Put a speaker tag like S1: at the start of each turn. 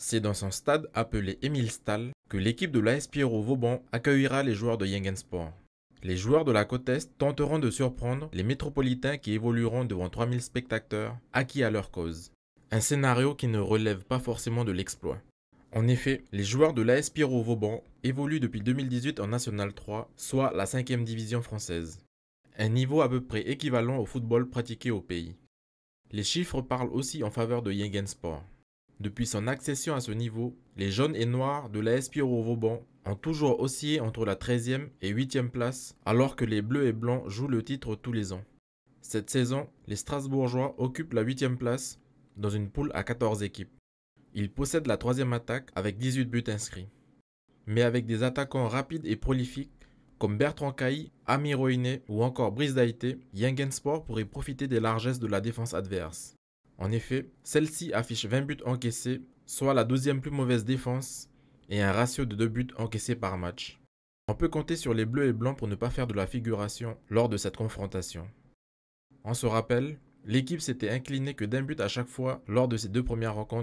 S1: C'est dans son stade appelé Émile Stahl que l'équipe de l'AS Pierrot Vauban accueillera les joueurs de Sport. Les joueurs de la côte Est tenteront de surprendre les métropolitains qui évolueront devant 3000 spectateurs acquis à leur cause. Un scénario qui ne relève pas forcément de l'exploit. En effet, les joueurs de l'AS Pierrot Vauban évoluent depuis 2018 en National 3, soit la 5 division française. Un niveau à peu près équivalent au football pratiqué au pays. Les chiffres parlent aussi en faveur de Sport. Depuis son accession à ce niveau, les jaunes et noirs de l'AS Vauban ont toujours oscillé entre la 13e et 8e place, alors que les bleus et blancs jouent le titre tous les ans. Cette saison, les Strasbourgeois occupent la 8e place dans une poule à 14 équipes. Ils possèdent la troisième attaque avec 18 buts inscrits. Mais avec des attaquants rapides et prolifiques comme Bertrand Cailly, Ami Roiné ou encore Brice Daïté, Sport pourrait profiter des largesses de la défense adverse. En effet, celle-ci affiche 20 buts encaissés, soit la deuxième plus mauvaise défense, et un ratio de 2 buts encaissés par match. On peut compter sur les bleus et blancs pour ne pas faire de la figuration lors de cette confrontation. On se rappelle, l'équipe s'était inclinée que d'un but à chaque fois lors de ses deux premières rencontres